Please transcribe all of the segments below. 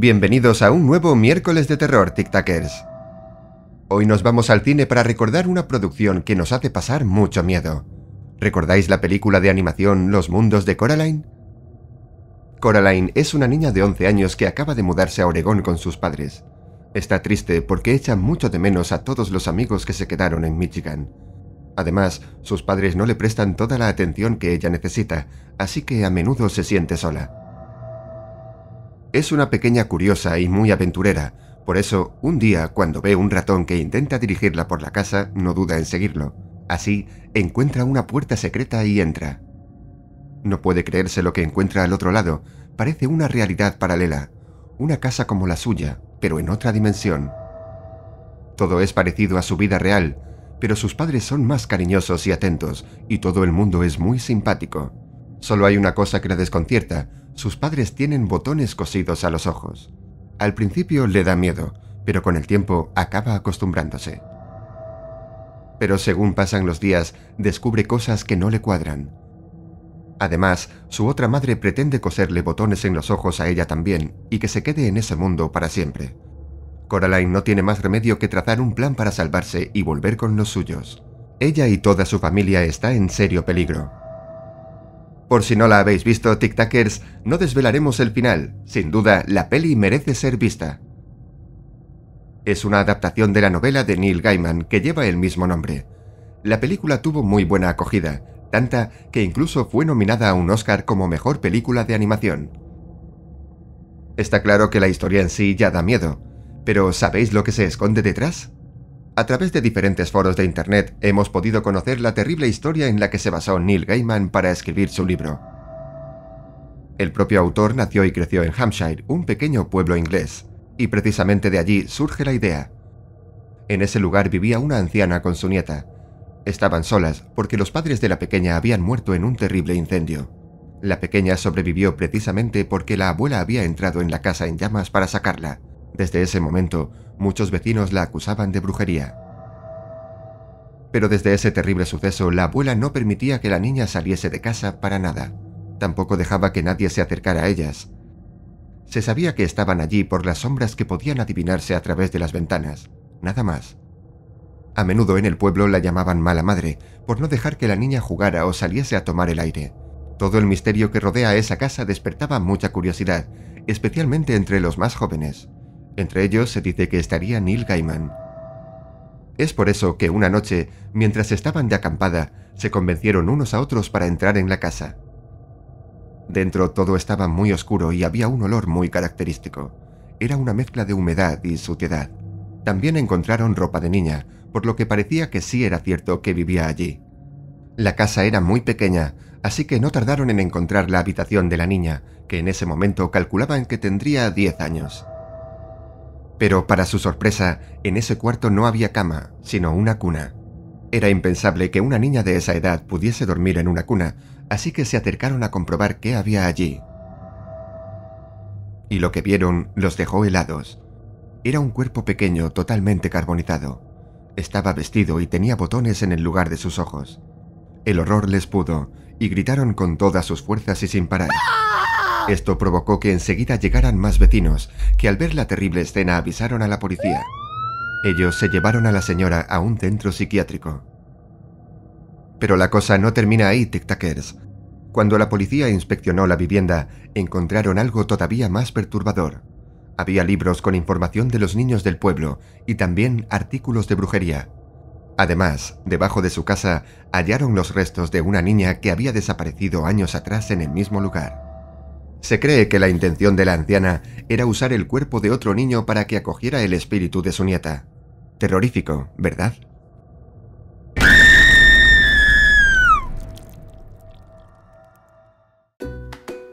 Bienvenidos a un nuevo miércoles de terror, TikTakers. Hoy nos vamos al cine para recordar una producción que nos hace pasar mucho miedo. ¿Recordáis la película de animación Los Mundos de Coraline? Coraline es una niña de 11 años que acaba de mudarse a Oregón con sus padres. Está triste porque echa mucho de menos a todos los amigos que se quedaron en Michigan. Además, sus padres no le prestan toda la atención que ella necesita, así que a menudo se siente sola. Es una pequeña curiosa y muy aventurera, por eso un día cuando ve un ratón que intenta dirigirla por la casa no duda en seguirlo. Así encuentra una puerta secreta y entra. No puede creerse lo que encuentra al otro lado, parece una realidad paralela, una casa como la suya, pero en otra dimensión. Todo es parecido a su vida real, pero sus padres son más cariñosos y atentos, y todo el mundo es muy simpático. Solo hay una cosa que le desconcierta. Sus padres tienen botones cosidos a los ojos. Al principio le da miedo, pero con el tiempo acaba acostumbrándose. Pero según pasan los días, descubre cosas que no le cuadran. Además, su otra madre pretende coserle botones en los ojos a ella también y que se quede en ese mundo para siempre. Coraline no tiene más remedio que trazar un plan para salvarse y volver con los suyos. Ella y toda su familia está en serio peligro, por si no la habéis visto, Tic no desvelaremos el final. Sin duda, la peli merece ser vista. Es una adaptación de la novela de Neil Gaiman que lleva el mismo nombre. La película tuvo muy buena acogida, tanta que incluso fue nominada a un Oscar como mejor película de animación. Está claro que la historia en sí ya da miedo, pero ¿sabéis lo que se esconde detrás? A través de diferentes foros de Internet hemos podido conocer la terrible historia en la que se basó Neil Gaiman para escribir su libro. El propio autor nació y creció en Hampshire, un pequeño pueblo inglés, y precisamente de allí surge la idea. En ese lugar vivía una anciana con su nieta. Estaban solas porque los padres de la pequeña habían muerto en un terrible incendio. La pequeña sobrevivió precisamente porque la abuela había entrado en la casa en llamas para sacarla. Desde ese momento, muchos vecinos la acusaban de brujería. Pero desde ese terrible suceso, la abuela no permitía que la niña saliese de casa para nada. Tampoco dejaba que nadie se acercara a ellas. Se sabía que estaban allí por las sombras que podían adivinarse a través de las ventanas, nada más. A menudo en el pueblo la llamaban mala madre, por no dejar que la niña jugara o saliese a tomar el aire. Todo el misterio que rodea esa casa despertaba mucha curiosidad, especialmente entre los más jóvenes. Entre ellos se dice que estaría Neil Gaiman. Es por eso que una noche, mientras estaban de acampada, se convencieron unos a otros para entrar en la casa. Dentro todo estaba muy oscuro y había un olor muy característico. Era una mezcla de humedad y suciedad. También encontraron ropa de niña, por lo que parecía que sí era cierto que vivía allí. La casa era muy pequeña, así que no tardaron en encontrar la habitación de la niña, que en ese momento calculaban que tendría 10 años. Pero para su sorpresa, en ese cuarto no había cama, sino una cuna. Era impensable que una niña de esa edad pudiese dormir en una cuna, así que se acercaron a comprobar qué había allí. Y lo que vieron los dejó helados. Era un cuerpo pequeño totalmente carbonizado. Estaba vestido y tenía botones en el lugar de sus ojos. El horror les pudo, y gritaron con todas sus fuerzas y sin parar. Esto provocó que enseguida llegaran más vecinos, que al ver la terrible escena avisaron a la policía. Ellos se llevaron a la señora a un centro psiquiátrico. Pero la cosa no termina ahí, tiktakers. Cuando la policía inspeccionó la vivienda, encontraron algo todavía más perturbador. Había libros con información de los niños del pueblo y también artículos de brujería. Además, debajo de su casa hallaron los restos de una niña que había desaparecido años atrás en el mismo lugar. Se cree que la intención de la anciana era usar el cuerpo de otro niño para que acogiera el espíritu de su nieta. Terrorífico, ¿verdad?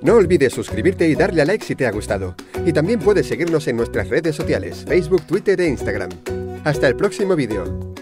No olvides suscribirte y darle a like si te ha gustado. Y también puedes seguirnos en nuestras redes sociales, Facebook, Twitter e Instagram. Hasta el próximo vídeo.